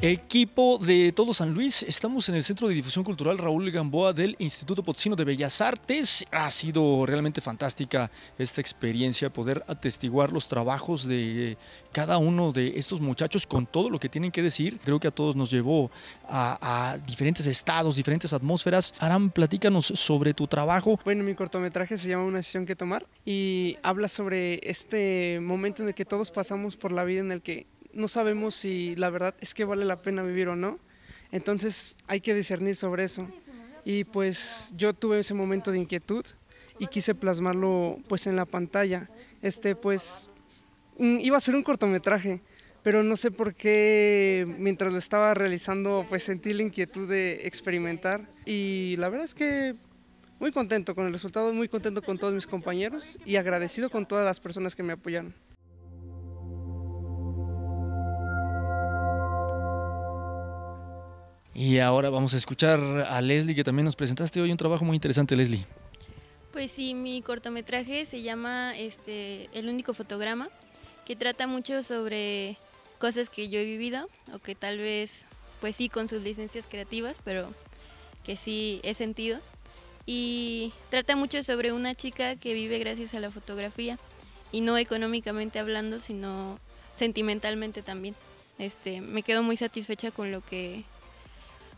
Equipo de todo San Luis, estamos en el Centro de Difusión Cultural Raúl Gamboa del Instituto Potosino de Bellas Artes. Ha sido realmente fantástica esta experiencia, poder atestiguar los trabajos de cada uno de estos muchachos con todo lo que tienen que decir. Creo que a todos nos llevó a, diferentes estados, diferentes atmósferas. Aram, platícanos sobre tu trabajo. Bueno, mi cortometraje se llama Una decisión que tomar y habla sobre este momento en el que todos pasamos por la vida en el que no sabemos si la verdad es que vale la pena vivir o no. Entonces hay que discernir sobre eso. Y pues yo tuve ese momento de inquietud y quise plasmarlo pues en la pantalla. Este pues iba a ser un cortometraje, pero no sé por qué mientras lo estaba realizando pues sentí la inquietud de experimentar y la verdad es que muy contento con el resultado, muy contento con todos mis compañeros y agradecido con todas las personas que me apoyaron. Y ahora vamos a escuchar a Leslie, que también nos presentaste hoy un trabajo muy interesante, Leslie. Pues sí, mi cortometraje se llama este, El único fotograma, que trata mucho sobre cosas que yo he vivido o que tal vez, pues sí, con sus licencias creativas, pero que sí he sentido. Y trata mucho sobre una chica que vive gracias a la fotografía, y no económicamente hablando, sino sentimentalmente también. Este, me quedo muy satisfecha con lo que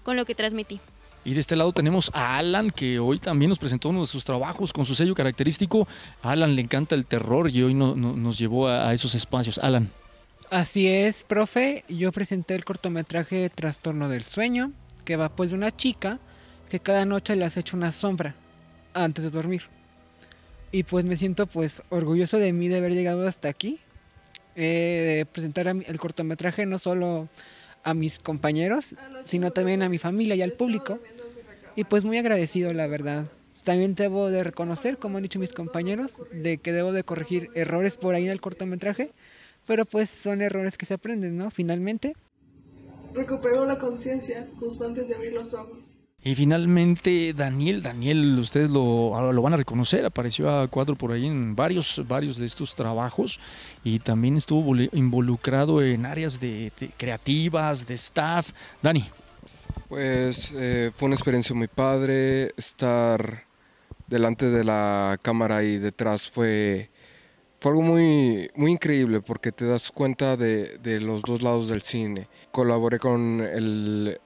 con lo que transmití. Y de este lado tenemos a Alan, que hoy también nos presentó uno de sus trabajos con su sello característico. Alan le encanta el terror y hoy nos llevó a, esos espacios. Alan. Así es, profe. Yo presenté el cortometraje Trastorno del Sueño, que va pues de una chica que cada noche le has hecho una sombra antes de dormir. Y pues me siento pues orgulloso de mí de haber llegado hasta aquí, eh, de presentar el cortometraje no solo a mis compañeros, ah, sino también a mi familia y al público. Y pues muy agradecido, la verdad. También debo de reconocer, como han dicho mis compañeros, de que debo de corregir errores por ahí en el cortometraje, pero pues son errores que se aprenden, ¿no? Finalmente. recupero la conciencia justo antes de abrir los ojos. Y finalmente Daniel, Daniel, ustedes lo, van a reconocer, apareció a cuatro por ahí en varios, varios de estos trabajos y también estuvo involucrado en áreas de, creativas, de staff. Dani. Pues eh, fue una experiencia muy padre estar delante de la cámara y detrás fue fue algo muy, muy increíble porque te das cuenta de, de los dos lados del cine. Colaboré con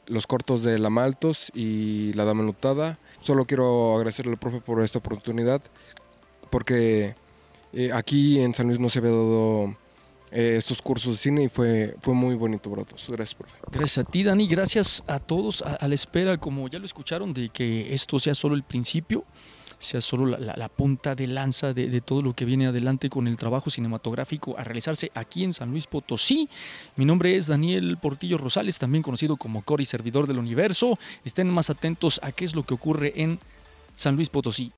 los cortos de La Maltos y La Dama Lutada. Solo quiero agradecerle al profe por esta oportunidad porque eh, aquí en San Luis no se había dado eh, estos cursos de cine y fue, fue muy bonito broto. Gracias, profe. Gracias a ti, Dani. Gracias a todos a la espera, como ya lo escucharon, de que esto sea solo el principio sea solo la, punta de lanza de, de, todo lo que viene adelante con el trabajo cinematográfico a realizarse aquí en San Luis Potosí. Mi nombre es Daniel Portillo Rosales, también conocido como y Servidor del Universo. Estén más atentos a qué es lo que ocurre en San Luis Potosí.